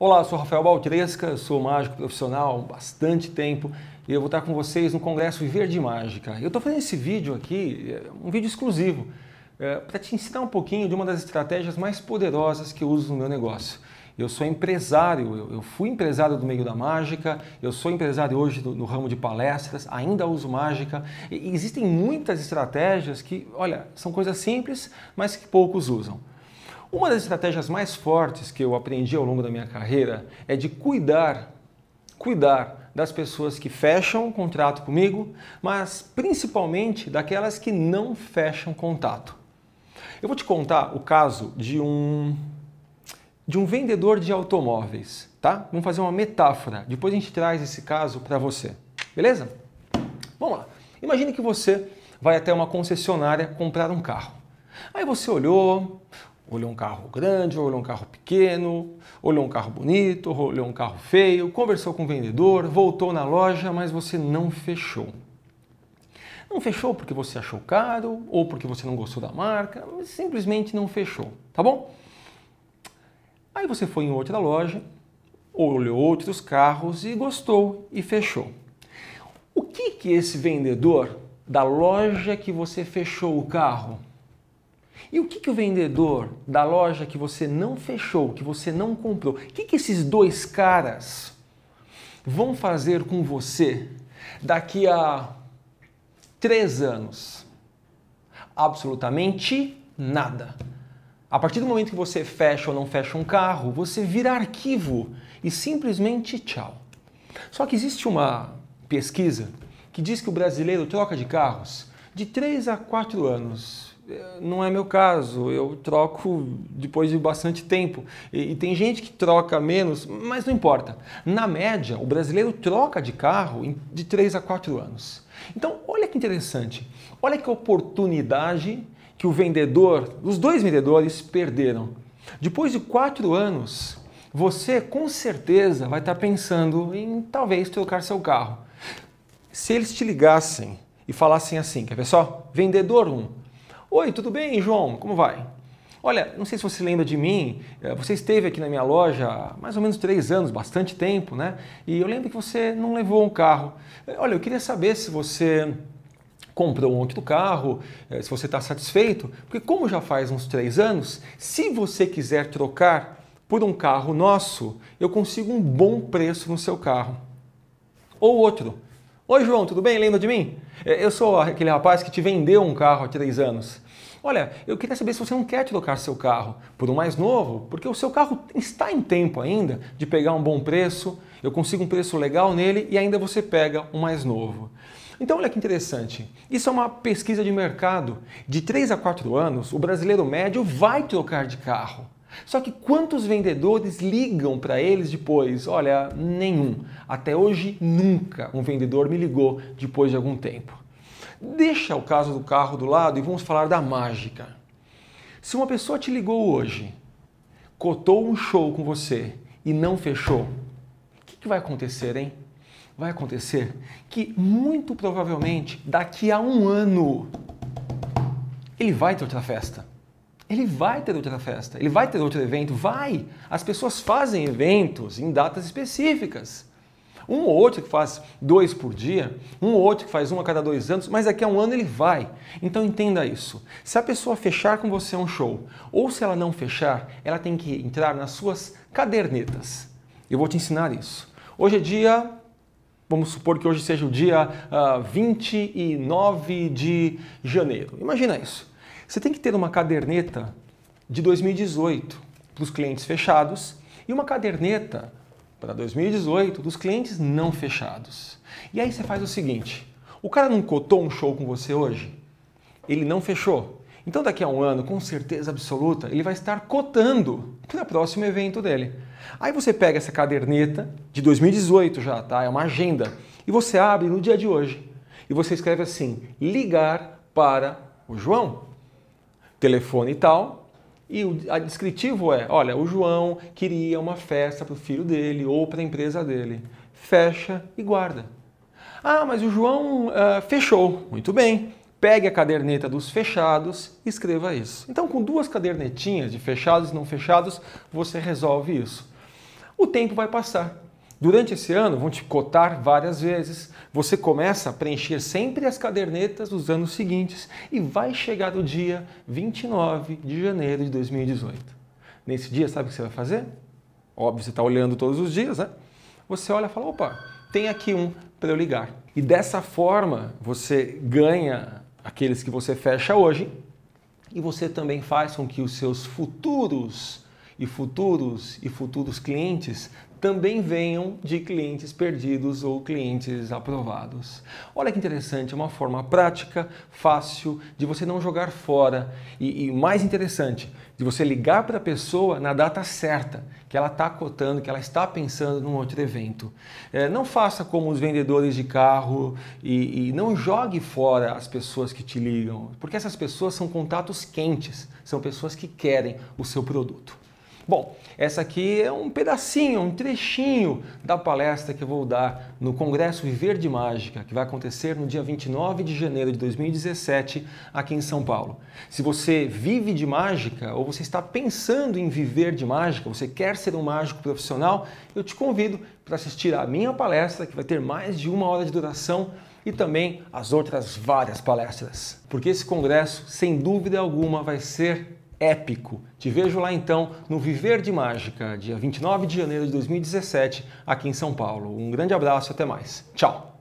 Olá, sou Rafael Baltresca, sou mágico profissional há bastante tempo e eu vou estar com vocês no Congresso Viver de Mágica. Eu estou fazendo esse vídeo aqui, é, um vídeo exclusivo, é, para te ensinar um pouquinho de uma das estratégias mais poderosas que eu uso no meu negócio. Eu sou empresário, eu, eu fui empresário do meio da mágica, eu sou empresário hoje do, no ramo de palestras, ainda uso mágica. E existem muitas estratégias que, olha, são coisas simples, mas que poucos usam. Uma das estratégias mais fortes que eu aprendi ao longo da minha carreira é de cuidar, cuidar das pessoas que fecham o contrato comigo, mas principalmente daquelas que não fecham contato. Eu vou te contar o caso de um de um vendedor de automóveis, tá? Vamos fazer uma metáfora. Depois a gente traz esse caso para você. Beleza? Vamos lá. Imagine que você vai até uma concessionária comprar um carro. Aí você olhou, Olhou um carro grande, olhou um carro pequeno, olhou um carro bonito, olhou um carro feio, conversou com o vendedor, voltou na loja, mas você não fechou. Não fechou porque você achou caro ou porque você não gostou da marca, simplesmente não fechou, tá bom? Aí você foi em outra loja, olhou outros carros e gostou e fechou. O que que esse vendedor da loja que você fechou o carro e o que, que o vendedor da loja que você não fechou, que você não comprou, o que, que esses dois caras vão fazer com você daqui a três anos? Absolutamente nada. A partir do momento que você fecha ou não fecha um carro, você vira arquivo e simplesmente tchau. Só que existe uma pesquisa que diz que o brasileiro troca de carros de 3 a 4 anos não é meu caso, eu troco depois de bastante tempo. E, e, tem gente que troca menos, mas não importa. Na média, o brasileiro troca de carro de 3 a 4 anos. Então, olha que interessante, olha que oportunidade que o vendedor, os dois vendedores perderam. Depois de 4 anos, você com certeza vai estar pensando em talvez trocar seu carro. Se eles te ligassem e falassem assim, quer ver só? Vendedor 1, Oi, tudo bem, João? Como vai? Olha, não sei se você lembra de mim, eh, você esteve aqui na minha loja há mais ou menos três anos, bastante tempo, né? E eu lembro que você não levou um carro. Eh, olha, eu queria saber se você comprou um outro carro, eh, se você está satisfeito, porque como já faz uns três anos, se você quiser trocar por um carro nosso, eu consigo um bom preço no seu carro. Ou outro, Oi, João, tudo bem? Lembra de mim? É, eu sou aquele rapaz que te vendeu um carro há três anos. Olha, eu queria saber se você não quer trocar seu carro por um mais novo, porque o seu carro está em tempo ainda de pegar um bom preço, eu consigo um preço legal nele e ainda você pega um mais novo. Então, olha que interessante. Isso é uma pesquisa de mercado. De 3 a 4 anos, o brasileiro médio vai trocar de carro. Só que quantos vendedores ligam para eles depois? Olha, nenhum. Até hoje, nunca um vendedor me ligou depois de algum tempo. Deixa o caso do carro do lado e vamos falar da mágica. Se uma pessoa te ligou hoje, cotou um show com você e não fechou, o que, que vai acontecer, hein? Vai acontecer que, muito provavelmente, daqui a um ano, ele vai ter outra festa ele vai ter outra festa, ele vai ter outro evento, vai. As pessoas fazem eventos em datas específicas. Um ou outro que faz dois por dia, um ou outro que faz um a cada dois anos, mas daqui a um ano ele vai. Então entenda isso. Se a pessoa fechar com você um show, ou se ela não fechar, ela tem que entrar nas suas cadernetas. Eu vou te ensinar isso. Hoje é dia. Vamos supor que hoje seja o dia uh, ah, 29 de janeiro. Imagina isso. Você tem que ter uma caderneta de 2018 para os clientes fechados e uma caderneta para 2018 dos clientes não fechados. E aí você faz o seguinte: o cara não cotou um show com você hoje? Ele não fechou. Então daqui a um ano, com certeza absoluta, ele vai estar cotando para o próximo evento dele. Aí você pega essa caderneta de 2018 já, tá? É uma agenda. E você abre no dia de hoje. E você escreve assim: ligar para o João telefone e tal, e o descritivo é: olha, o João queria uma festa para o filho dele ou para a empresa dele. Fecha e guarda. Ah, mas o João uh, fechou. Muito bem. Pegue a caderneta dos fechados e escreva isso. Então, com duas cadernetinhas de fechados e não fechados, você resolve isso. O tempo vai passar. Durante esse ano, vão te cotar várias vezes. Você começa a preencher sempre as cadernetas dos anos seguintes e vai chegar o dia 29 de janeiro de 2018. Nesse dia, sabe o que você vai fazer? Óbvio, você está olhando todos os dias, né? Você olha e fala: opa, tem aqui um para eu ligar. E dessa forma, você ganha aqueles que você fecha hoje e você também faz com que os seus futuros e futuros e futuros clientes também venham de clientes perdidos ou clientes aprovados. Olha que interessante, é uma forma prática, fácil de você não jogar fora e, e mais interessante, de você ligar para a pessoa na data certa, que ela está cotando, que ela está pensando num outro evento. É, não faça como os vendedores de carro e, e não jogue fora as pessoas que te ligam, porque essas pessoas são contatos quentes, são pessoas que querem o seu produto. Bom, essa aqui é um pedacinho, um trechinho da palestra que eu vou dar no Congresso Viver de Mágica, que vai acontecer no dia 29 de janeiro de 2017 aqui em São Paulo. Se você vive de mágica ou você está pensando em viver de mágica, você quer ser um mágico profissional, eu te convido para assistir à minha palestra, que vai ter mais de uma hora de duração e também as outras várias palestras. Porque esse congresso, sem dúvida alguma, vai ser épico. Te vejo lá então no Viver de Mágica, dia 29 de janeiro de 2017, aqui em São Paulo. Um grande abraço, e até mais. Tchau!